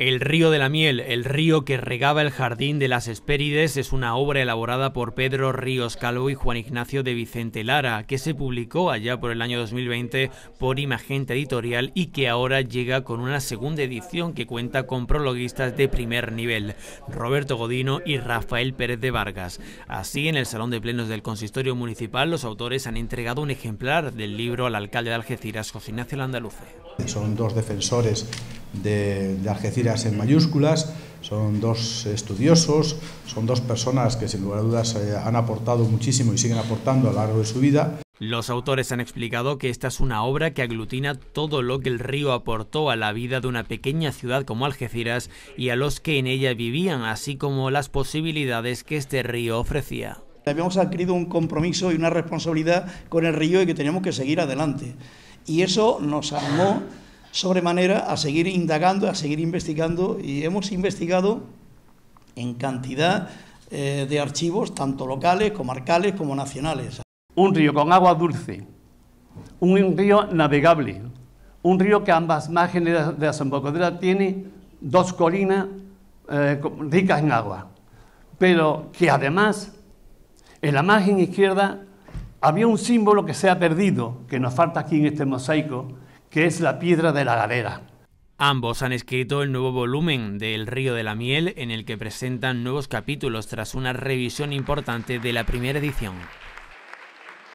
El río de la miel, el río que regaba el jardín de las Hespérides, es una obra elaborada por Pedro Ríos Calvo y Juan Ignacio de Vicente Lara, que se publicó allá por el año 2020 por Imagente Editorial y que ahora llega con una segunda edición que cuenta con prologuistas de primer nivel, Roberto Godino y Rafael Pérez de Vargas. Así, en el Salón de Plenos del Consistorio Municipal, los autores han entregado un ejemplar del libro al alcalde de Algeciras, José Ignacio Landaluce. Son dos defensores de, Algeciras en mayúsculas, son dos estudiosos, son dos personas que sin lugar a dudas eh, han aportado muchísimo y siguen aportando a lo largo de su vida. Los autores han explicado que esta es una obra que aglutina todo lo que el río aportó a la vida de una pequeña ciudad como Algeciras y a los que en ella vivían, así como las posibilidades que este río ofrecía. Habíamos adquirido un compromiso y una responsabilidad con el río y que teníamos que seguir adelante. Y eso nos armó sobremanera a seguir indagando, a seguir investigando y hemos investigado en cantidad eh, de archivos, tanto locales, comarcales como nacionales. Un río con agua dulce, un río navegable, un río que ambas márgenes de la desembocadura tiene dos colinas eh, ricas en agua, pero que además en la margen izquierda había un símbolo que se ha perdido, que nos falta aquí en este mosaico, que es la piedra de la galera. Ambos han escrito el nuevo volumen de El río de la miel en el que presentan nuevos capítulos tras una revisión importante de la primera edición.